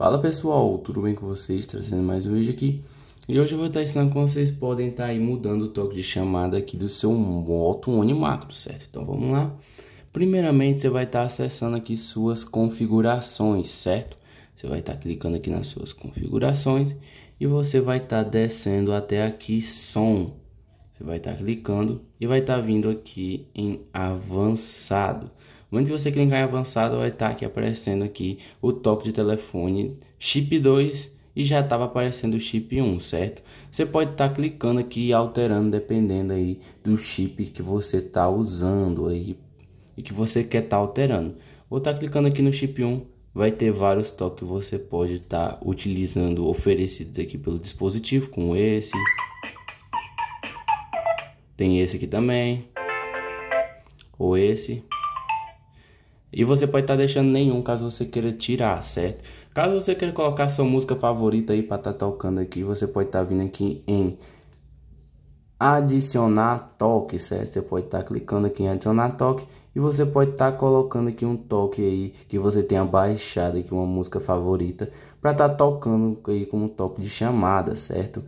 Fala pessoal, tudo bem com vocês? Trazendo mais um vídeo aqui E hoje eu vou estar ensinando como vocês podem estar aí mudando o toque de chamada aqui do seu Moto One Macro, certo? Então vamos lá Primeiramente você vai estar acessando aqui suas configurações, certo? Você vai estar clicando aqui nas suas configurações E você vai estar descendo até aqui som você vai estar tá clicando e vai estar tá vindo aqui em avançado. No momento que você clicar em avançado, vai estar tá aqui aparecendo aqui o toque de telefone chip 2 e já estava aparecendo o chip 1, certo? Você pode estar tá clicando aqui e alterando dependendo aí do chip que você está usando aí e que você quer estar tá alterando. Vou estar tá clicando aqui no chip 1, vai ter vários toques que você pode estar utilizando oferecidos aqui pelo dispositivo, como esse... Tem esse aqui também. Ou esse. E você pode estar tá deixando nenhum caso você queira tirar, certo? Caso você queira colocar sua música favorita aí para estar tá tocando aqui, você pode estar tá vindo aqui em adicionar toque, certo? Você pode estar tá clicando aqui em adicionar toque e você pode estar tá colocando aqui um toque aí que você tenha baixado aqui uma música favorita para estar tá tocando aí como toque de chamada, certo?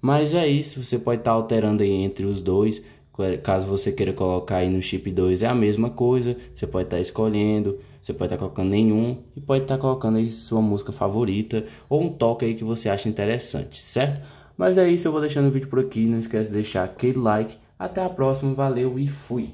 Mas é isso, você pode estar tá alterando aí entre os dois. Caso você queira colocar aí no chip 2, é a mesma coisa. Você pode estar tá escolhendo, você pode estar tá colocando nenhum e pode estar tá colocando aí sua música favorita ou um toque aí que você acha interessante, certo? Mas é isso, eu vou deixando o vídeo por aqui. Não esquece de deixar aquele like. Até a próxima, valeu e fui!